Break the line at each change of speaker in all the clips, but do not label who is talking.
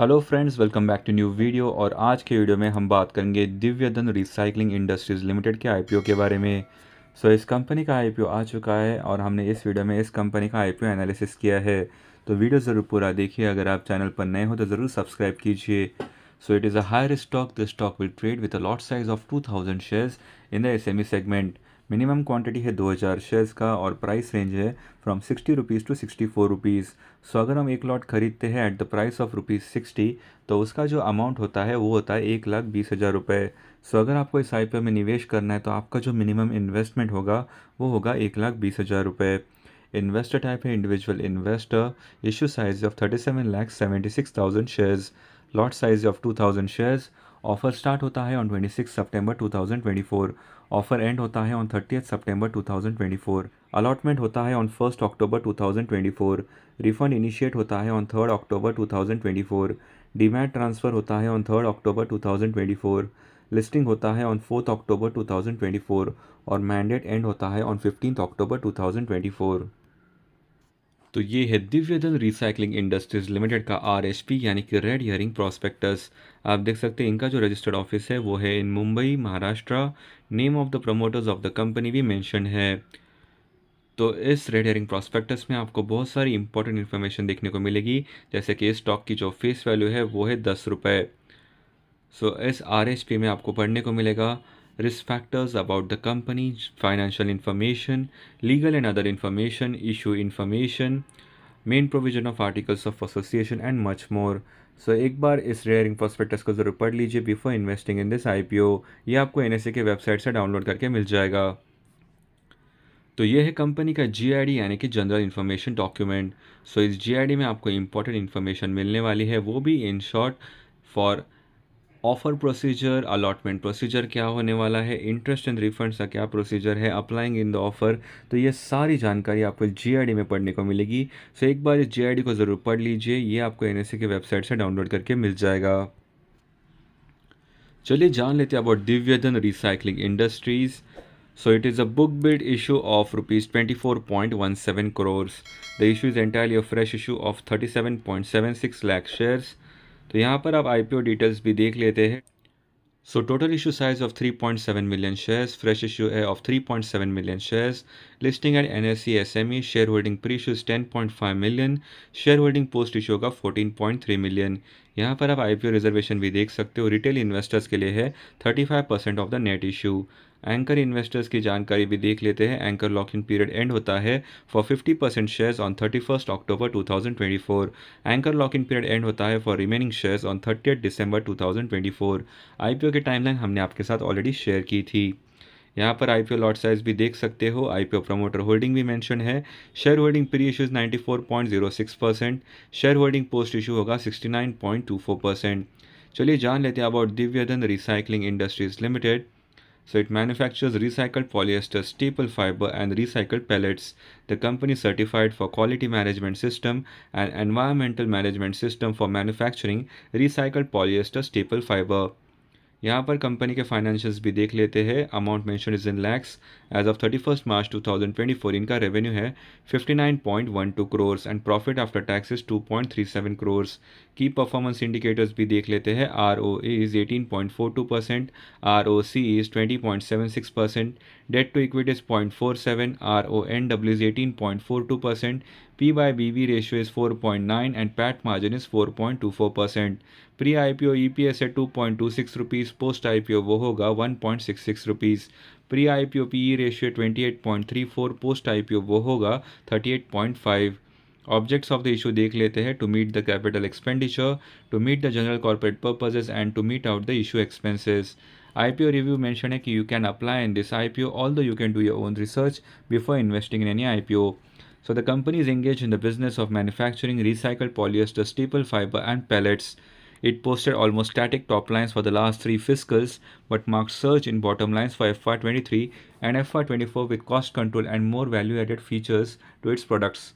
Hello friends welcome back to new video और आज के वीडियो में हम बात करेंगे धन रिसाइकलिंग इंडस्ट्रीज़ लिमिटेड के आईपीओ के बारे में सो so, इस कंपनी का आईपीओ आ चुका है और हमने इस वीडियो में इस कंपनी का आईपीओ एनालिसिस किया है तो वीडियो ज़रूर पूरा देखिए अगर आप चैनल पर नए हो तो ज़रूर सब्सक्राइब कीजिए so it is a higher stock the stock will trade with a lot size of two thousand shares in the S segment minimum quantity है 2000 शेयर्स का और प्राइस रेंज है from sixty rupees to sixty four rupees so अगर हम एक lot खरीदते हैं at the price of rupees sixty तो उसका जो अमाउंट होता है वो होता है एक लाख बीस हज़ार रुपये सो अगर आपको इस आई में निवेश करना है तो आपका जो मिनिमम इन्वेस्टमेंट होगा वो होगा एक लाख बीस हज़ार रुपये इन्वेस्टर टाइप है individual investor issue size of thirty seven lakh seventy six thousand shares lot size of two thousand shares offer start होता है ऑन 26 सितंबर 2024 ऑफर एंड होता है ऑन 30 सितंबर 2024 अलॉटमेंट होता है on first October 2024 refund initiate होता है on third October 2024 demat transfer होता है ऑन थर्ड अक्टूबर 2024 लिस्टिंग होता है ऑन फोर्थ अक्टूबर 2024 और मैंडेट एंड होता है ऑन फिफ्टीन अक्टूबर फोर तो ये है दिव्यधन रिसाइकलिंग इंडस्ट्रीज लिमिटेड का आर यानी कि रेड हियरिंग प्रोस्पेक्टस आप देख सकते हैं इनका जो रजिस्टर्ड ऑफिस है वो है in Mumbai Maharashtra name of the promoters of the company भी मैंशन है तो इस रेड हेयरिंग प्रॉस्पेक्टस में आपको बहुत सारी इंपॉर्टेंट इन्फॉर्मेशन देखने को मिलेगी जैसे कि इस स्टॉक की जो फेस वैल्यू है वो है दस रुपये सो so, इस आर में आपको पढ़ने को मिलेगा risk factors about the company, financial information, legal and other information, issue information, main provision of articles of association and much more so एक बार इस रेयरिंग प्रोस्पेक्टस को ज़रूर पढ़ लीजिए बिफोर इन्वेस्टिंग इन दिस ओ ये आपको एन e के वेबसाइट से डाउनलोड करके मिल जाएगा तो ये है कंपनी का डी यानी कि जनरल इन्फॉर्मेशन डॉक्यूमेंट सो इस डी में आपको इंपॉर्टेंट इन्फॉर्मेशन मिलने वाली है वो भी in short for offer procedure allotment procedure क्या होने वाला है इंटरेस्ट एंड रिफंड्स का क्या प्रोसीजर है अप्लाइंग इन द ऑफ़र तो ये सारी जानकारी आपको जीआईडी में पढ़ने को मिलेगी सो एक बार इस जीआईडी को ज़रूर पढ़ लीजिए ये आपको एन e की वेबसाइट से डाउनलोड करके मिल जाएगा चलिए जान लेते हैं about Divyadhan recycling industries so it is a build issue of rupees twenty four point one seven crores the issue is entirely fresh issue of thirty seven point seven six lakh shares तो यहाँ पर आप आई डिटेल्स भी देख लेते हैं so total issue size of 3.7 million shares fresh issue है of 3.7 million shares listing at N S C S M E share holding pre issue 10.5 million share holding post issue का 14.3 मिलियन यहाँ पर आप आई reservation भी देख सकते हो retail investors के लिए है thirty five percent of the net issue anchor investors की जानकारी भी देख लेते हैं anchor lock in period end होता है for 50 percent shares on first October 2024 anchor lock in period end होता है for remaining shares on eight December 2024 IPO की टाइमलाइन हमने आपके साथ ऑलरेडी शेयर की थी यहाँ पर आईपीओ लॉट साइज भी देख सकते हो आईपीओ प्रमोटर होल्डिंग भी मेंशन है share holding pre issue is ninety four point zero six percent share holding post issue होगा sixty nine point two four percent चलिए जान लेते हैं about Divyadhan recycling industries limited So it manufactures recycled polyester, staple fiber and recycled pellets. The company certified for quality management system and environmental management system for manufacturing recycled polyester staple fiber. यहाँ पर company के financials भी देख लेते हैं amount mention is in lakhs as of thirty first March two thousand twenty four इनका revenue है fifty nine point one two crores and profit after taxes two point three seven crores की परफॉर्मेंस इंडिकेटर्स भी देख लेते हैं R O is eighteen point four two percent R O C is twenty point seven six percent debt to equity is point four seven R O N W is eighteen point four two percent P by B V ratio is four point nine and PAT margin is four point two four percent pre I P O E P S है two point two six rupees post I P O वो होगा one point six six rupees pre I P O P E ratio twenty eight point three four post I P O वो होगा thirty eight point five objects of the issue देख लेते हैं to meet the capital expenditure to meet the general corporate purposes and to meet out the issue expenses I P O review mention है कि you can apply in this I P O all the you can do your own research before investing in any I P O So the company is engaged in the business of manufacturing recycled polyester staple fiber and pellets. It posted almost static top lines for the last three fiscals, but marked surge in bottom lines for FY23 and FY24 with cost control and more value-added features to its products.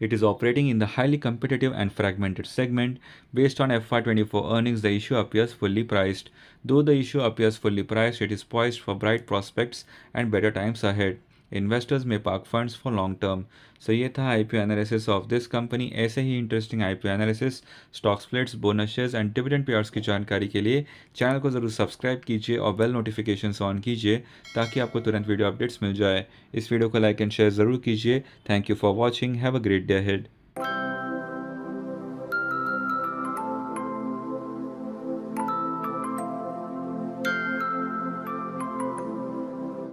It is operating in the highly competitive and fragmented segment. Based on FY24 earnings, the issue appears fully priced. Though the issue appears fully priced, it is poised for bright prospects and better times ahead. Investors may park funds for long term so ये था I P analysis of this company ऐसे ही interesting I P analysis stock splits bonuses and dividend payers की जानकारी के लिए channel को ज़रूर सब्सक्राइब कीजिए और बेल नोटिफिकेशन ऑन कीजिए ताकि आपको तुरंत वीडियो अपडेट्स मिल जाए इस वीडियो को लाइक एंड शेयर ज़रूर कीजिए thank you for watching have a great day head